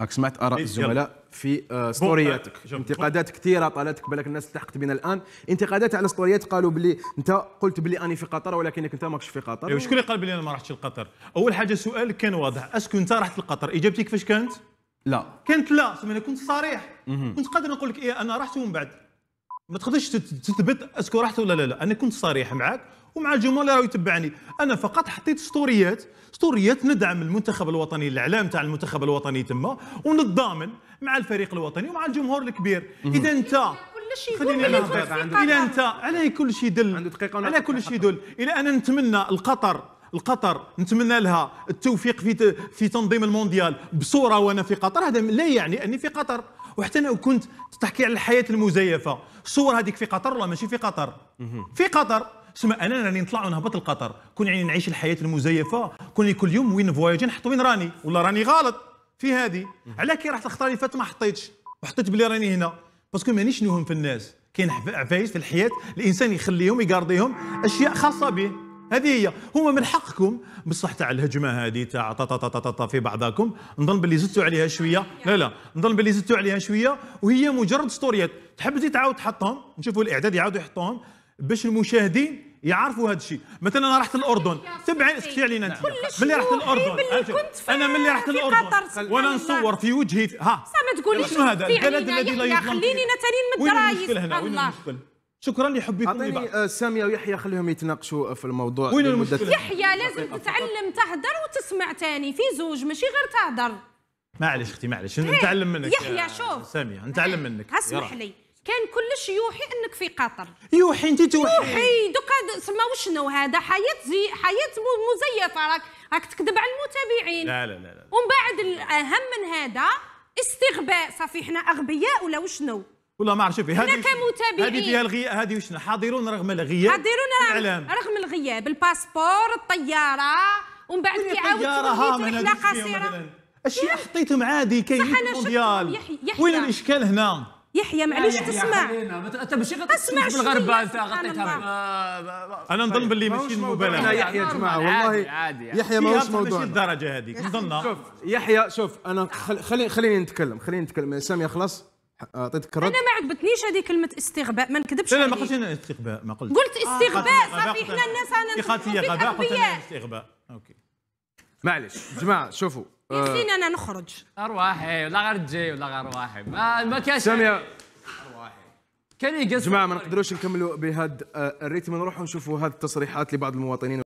راك سمعت اراء إيه، الزملاء في آه، ستورياتك انتقادات كثيره طالتك بالك الناس التحقت بنا الان انتقادات على ستوريات قالوا بلي انت قلت بلي اني في قطر ولكنك انت ماكش في قطر ايوا شكون اللي قال بلي انا ما رحتش لقطر اول حاجه سؤالك كان واضح اسكو انت رحت لقطر اجابتي كيفاش كانت لا كانت لا انا كنت صريح كنت قادر نقول لك ايه انا رحت ومن بعد ما تقدرش تثبت اسكو رحت ولا لا لا انا كنت صريح معك ومع الجمهور اللي راه يتبعني انا فقط حطيت ستوريات ستوريات ندعم المنتخب الوطني الاعلام تاع المنتخب الوطني تما ونتضامن مع الفريق الوطني ومع الجمهور الكبير اذا انت خليني نهضر الى انت على كل شيء يدل على كل شيء يدل الى انا نتمنى القطر القطر نتمنى لها التوفيق في في تنظيم المونديال بصوره وانا في قطر هذا لا يعني اني في قطر وحتى انا كنت تحكي على الحياه المزيفه الصور هذيك في قطر ولا ماشي في قطر في قطر سما انا راني نطلع ونهبط لقطر كون يعني نعيش الحياه المزيفه كون كل يوم وين فواياجي نحط وين راني ولا راني غلط في هذه على كي رحت الخطره اللي فاتت ما حطيتش وحطيت بلي راني هنا باسكو مانيش نوهم في الناس كاين عفايس في الحياه الانسان يخليهم يقارديهم اشياء خاصه به هذه هي هما من حقكم بصح تاع الهجمه هذه تاع تا في بعضاكم نظن باللي زدتوا عليها شويه لا لا نظن باللي زدتوا عليها شويه وهي مجرد ستوريات تحب تزيد تعاود تحطهم نشوفوا الاعداد يعاودوا يحطوهم باش المشاهدين يعرفوا هذا الشيء مثلا انا رحت الاردن تبعي اسكتي علينا انت ملي رحت الاردن إيه، انا ملي رحت الاردن وانا نصور في وجهي ها ما تقوليش شنو هذا البلد الذي لا يظلم خليني نتنين من الدرايس الله شكرا لحبكم لبعض عطيني آه، ساميه ويحيى خليهم يتناقشوا في الموضوع وين المشكل يحيى لازم تتعلم تهدر وتسمع تاني في زوج ماشي غير تهدر معليش اختي معليش نتعلم إيه، منك يحيى شوف ساميه نتعلم إيه، منك اسمح لي كان كلش يوحي انك في قطر يوحي انت توحي يوحي دوكا سما وشنو هذا حياه زي حياه مزيفه راك راك تكذب على المتابعين لا لا لا, لا. ومن بعد الاهم من هذا استغباء صافي حنا اغبياء ولا وشنو والله ما عرفت شوفي هذه كمتابعين هذه فيها الغياب هذه وشنو حاضرون رغم الغياب حاضرون رغم الغياب الباسبور الطياره ومن بعد كيعاود تولي رحله قصيره اشياء حطيتهم عادي كاين المونديال وين الاشكال هنا يحيى معليش تسمع انت ماشي اسمع بالغربه انت غطيتها آه، انا طيب. نظن باللي ماشي المبالغه انا يحيى جماعه والله عادي يحيى ماهوش موضوع ماشي الدرجه هذيك نظن شوف يحيى شوف انا خليني خليني نتكلم خليني نتكلم سامي خلاص اعطيتك الرد انا ما عجبتنيش هذه كلمه استغباء ما نكذبش لا ما قلتش استغباء ما قلت قلت استغباء آه، صافي حنا الناس انا غباء قلت استغباء اوكي معليش جماعه شوفوا يكفيني آه. انا نخرج ارواحي ولا غير تجي ولا غير ارواحي ما ما كاش ساميه ارواحي كان يقص جماعه ما نقدروش نكملوا بهذا آه، الريتم نروحوا نشوفوا هذه التصريحات لبعض المواطنين